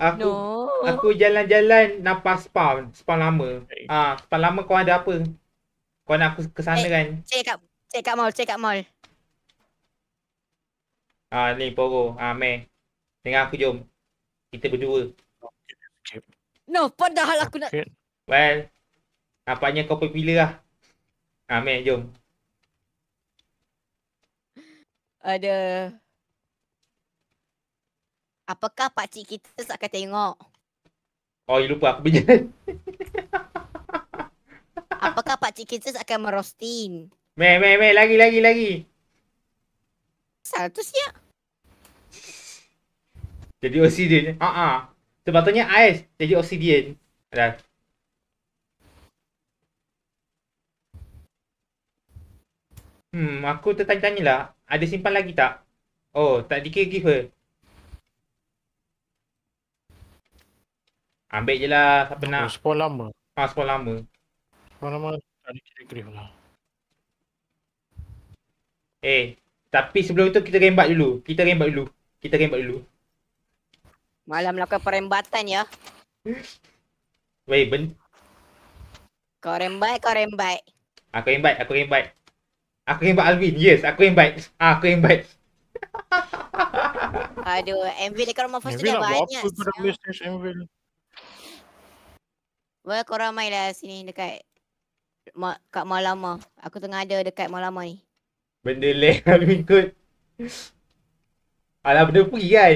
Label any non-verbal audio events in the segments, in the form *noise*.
Aku no. aku jalan-jalan nampak spawn, spawn lama. Ah, ha, spawn lama kau ada apa? Kau nak aku ke sana hey, eh, kan? Check up, check up mall, check up mall. Ah, ha, ni Poro. Ah, ha, meh. Dengan aku jom. Kita berdua. No, padahal aku nak Well. Nampaknya kau pilih lah. ha, meh, jom. Ada. Apakah pakcik kita akan tengok? Oh, you lupa aku punya. *laughs* Apakah pakcik kita akan merosting? Meh, meh, meh. Lagi, lagi, lagi. Satu siap. Jadi obsidian. Ha ah. uh ais jadi obsidian. Dah. Hmm, aku tertanya-tanya lah. Ada simpan lagi tak? Oh, tak dikira give Ambil je lah siapa nak. Oh, spawn lama. Ha, ah, spawn lama. Spawn lama ada kira grief lah. Eh, tapi sebelum itu kita rembat dulu. Kita rembat dulu. Kita rembat dulu. Malam melakukan perembatan ya. *laughs* Wei, ben. Kau rembat, kau rembat. Aku rembat, aku rembat. Aku rembat Alvin. Yes, aku rembat. Ah, aku rembat. *laughs* Aduh, MV dekat rumah Fasudia banyak. MV nak buat apa tu dalam MV boleh korang main lah sini dekat ma- kat Malama. Aku tengah ada dekat Malama ni. Benda leh *laughs* aku ikut. Alah benda pergi kan.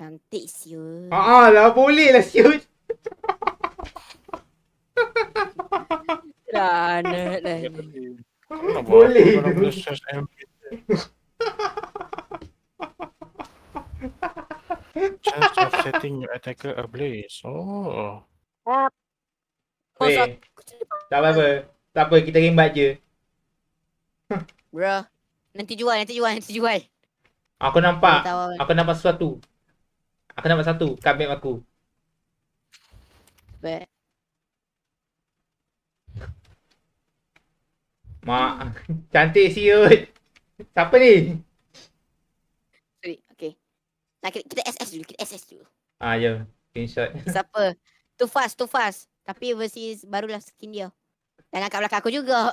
Cantik siut. Ha ah, lah boleh lah siut. Dah, nak lah. Boleh. *laughs* Chance of setting your attacker ablaze. Oh. Sup. Oh, Tak apa-apa. Tak apa, kita rembat je. Bro, Nanti jual, nanti jual, nanti jual. Aku nampak. Tahu, aku nampak sesuatu. Aku nampak satu kat map aku. Bet. Mak, *laughs* cantik siut. apa ni? okay. Nah, kita, SS dulu, kita SS dulu. Ah, ya. Screenshot. Siapa? Too fast, too fast. Tapi versi barulah skin dia. Dan kat belakang aku juga.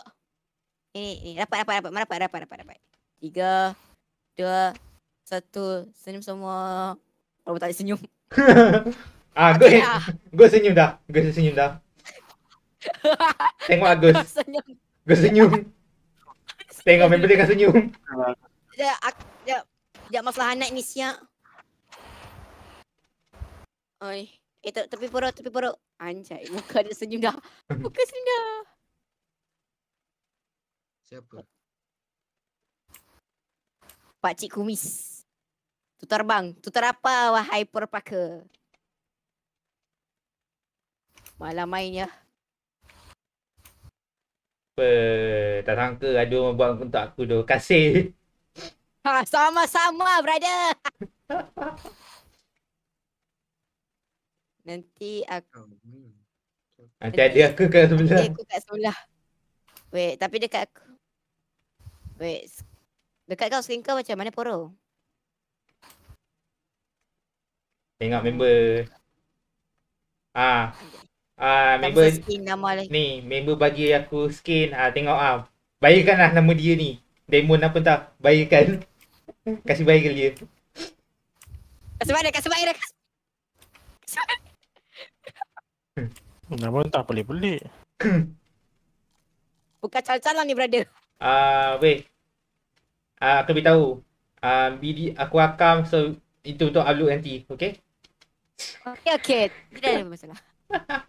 Ini, ini. Rapat, rapat, rapat. Merapat, rapat, rapat, rapat. Tiga, dua, satu. Senyum semua. Oh, tak senyum. *laughs* ah, gue, okay, gue ah. senyum dah. Gue senyum dah. *laughs* Tengok Agus. Lah, gue senyum. Gue senyum. Tengok member dia kan senyum. Sekejap, ah, sekejap. Sekejap masalah anak ni siap. Oi. Eh, te- tepi perut, tepi perut. Anjay, *laughs* muka dia senyum dah. Muka senyum dah. Siapa? Pakcik kumis. Tutar bang, tutar apa wahai perpaka? Malam main ya. Apa? Tak sangka ada orang buat untuk aku tu. Kasih. Ha, sama-sama, brother. *laughs* Nanti oh, hmm. aku Nanti ada aku kat sebelah Nanti aku kat sebelah Wait, tapi dekat aku Wait Dekat kau screen kau macam mana poro? Tengok member Ah, ah member skin nama ni member bagi aku skin ah tengok ah bayarkanlah nama dia ni demon apa entah bayarkan *laughs* kasih bayar dia kasih bayar kasih bayar kasih Namun tak boleh pelik *coughs* Buka calon-calon ni brother Ah, uh, weh Ah, uh, aku beritahu Ah, uh, BD, aku akam so Itu untuk upload nanti, okay? Okay, okay Tidak ada masalah *laughs*